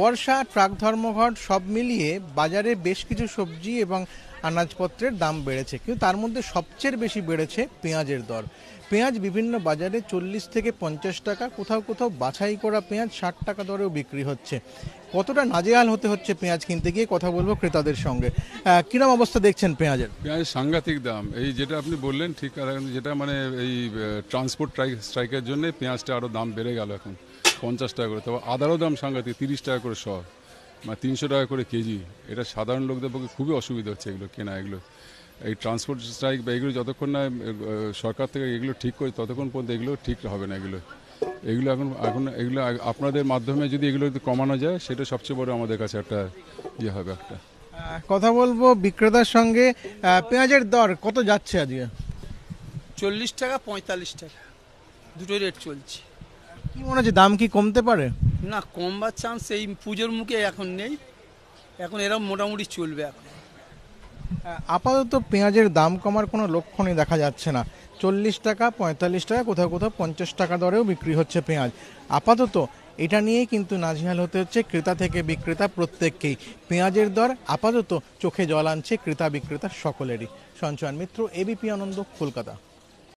বর্ষা truck ধর্মঘট সব মিলিয়ে বাজারে বেশ কিছু সবজি এবং আনাজপত্রের দাম বেড়েছে কিন্তু তার মধ্যে সবচেয়ে বেশি বেড়েছে পেঁয়াজের দর পেঁয়াজ বিভিন্ন বাজারে চল্লিশ থেকে পঞ্চাশ টাকা কোথাও কোথাও বাছাই করা পেঁয়াজ ষাট টাকা দরেও বিক্রি হচ্ছে কতটা নাজেহাল হতে হচ্ছে পেঁয়াজ কিনতে গিয়ে কথা বলবো ক্রেতাদের সঙ্গে কিরম অবস্থা দেখছেন পেঁয়াজের পেঁয়াজের সাংঘাতিক দাম এই যেটা আপনি বললেন ঠিক যেটা মানে এই ট্রান্সপোর্ট স্ট্রাইকের জন্য পেঁয়াজটা আরও দাম বেড়ে গেল এখন পঞ্চাশ টাকা করে তবে আদারও দাম সাংঘাতিক তিরিশ টাকা করে শ মানে তিনশো টাকা করে কেজি এটা সাধারণ লোকদের পক্ষে খুবই অসুবিধা হচ্ছে এগুলো কেনা এগুলো এই ট্রান্সপোর্ট স্ট্রাইক বা এগুলো যতক্ষণ না সরকার থেকে এগুলো ঠিক করে ততক্ষণ পর্যন্ত এগুলো ঠিক হবে না এগুলো এগুলো এখন এখন এগুলো আপনাদের মাধ্যমে যদি এগুলো কমানো যায় সেটা সবচেয়ে বড় আমাদের কাছে একটা ইয়ে হবে একটা কথা বলবো বিক্রেতার সঙ্গে পেঁয়াজের দর কত যাচ্ছে আজকে চল্লিশ টাকা পঁয়তাল্লিশ টাকা দুটো রেট চলছে কি মনে হচ্ছে দাম কি কমতে পারে না কমবার চান্স এই পুজোর মুখে এখন নেই এখন এরকম মোটামুটি চলবে এখন আপাতত পেঁয়াজের দাম কমার কোনো লক্ষণই দেখা যাচ্ছে না চল্লিশ টাকা পঁয়তাল্লিশ টাকা কোথাও কোথাও পঞ্চাশ টাকা দরেও বিক্রি হচ্ছে পেঁয়াজ আপাতত এটা নিয়েই কিন্তু নাজিহাল হতে হচ্ছে ক্রেতা থেকে বিক্রেতা প্রত্যেককেই পেঁয়াজের দর আপাতত চোখে জল আনছে ক্রেতা বিক্রেতা সকলেরই সঞ্চয়ন মিত্র এবিপি আনন্দ কলকাতা